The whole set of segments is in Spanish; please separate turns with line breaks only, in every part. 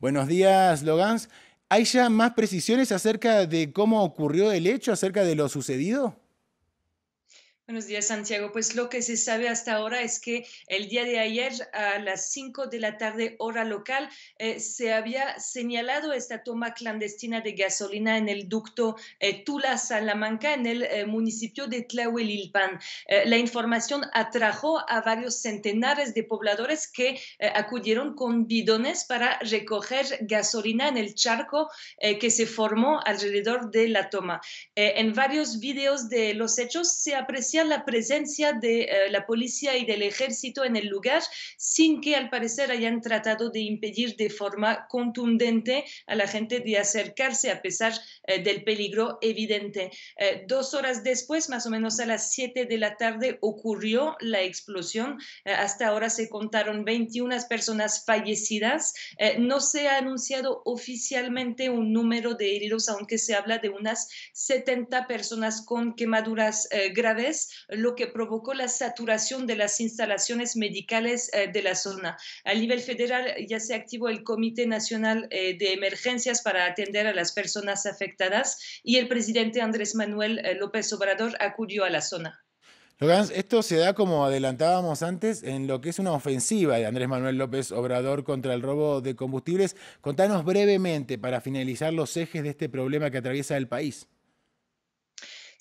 Buenos días, Logans. ¿Hay ya más precisiones acerca de cómo ocurrió el hecho, acerca de lo sucedido?
Buenos días, Santiago. Pues lo que se sabe hasta ahora es que el día de ayer a las 5 de la tarde hora local eh, se había señalado esta toma clandestina de gasolina en el ducto eh, Tula-Salamanca en el eh, municipio de Tlahuelilpan. la información atrajo a varios centenares de pobladores que acudieron con bidones para recoger gasolina en el charco que se formó alrededor de la toma. en varios videos de los hechos se aprecia la presencia de eh, la policía y del ejército en el lugar sin que al parecer hayan tratado de impedir de forma contundente a la gente de acercarse a pesar eh, del peligro evidente. Eh, dos horas después, más o menos a las 7 de la tarde, ocurrió la explosión. hasta ahora se contaron 21 personas fallecidas. no se ha anunciado oficialmente un número de heridos, aunque se habla de unas 70 personas con quemaduras graves lo que provocó la saturación de las instalaciones medicales eh, de la zona. A nivel federal ya se activó el Comité Nacional eh, de Emergencias para atender a las personas afectadas y el presidente Andrés Manuel eh, López Obrador acudió a la zona.
Esto se da, como adelantábamos antes, en lo que es una ofensiva de Andrés Manuel López Obrador contra el robo de combustibles. Contanos brevemente, para finalizar, los ejes de este problema que atraviesa el país.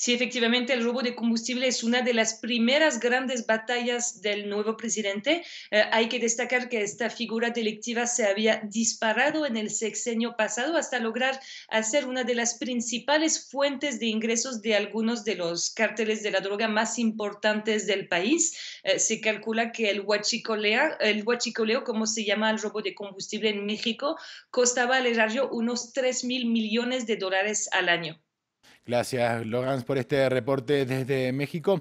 Sí, efectivamente, el robo de combustible es una de las primeras grandes batallas del nuevo presidente. Eh, hay que destacar que esta figura delictiva se había disparado en el sexenio pasado hasta lograr hacer una de las principales fuentes de ingresos de algunos de los cárteles de la droga más importantes del país. Eh, se calcula que el huachicoleo, el huachicoleo, como se llama el robo de combustible en México, costaba al erario unos 3 mil millones de dólares al año.
Gracias, Logan, por este reporte desde México.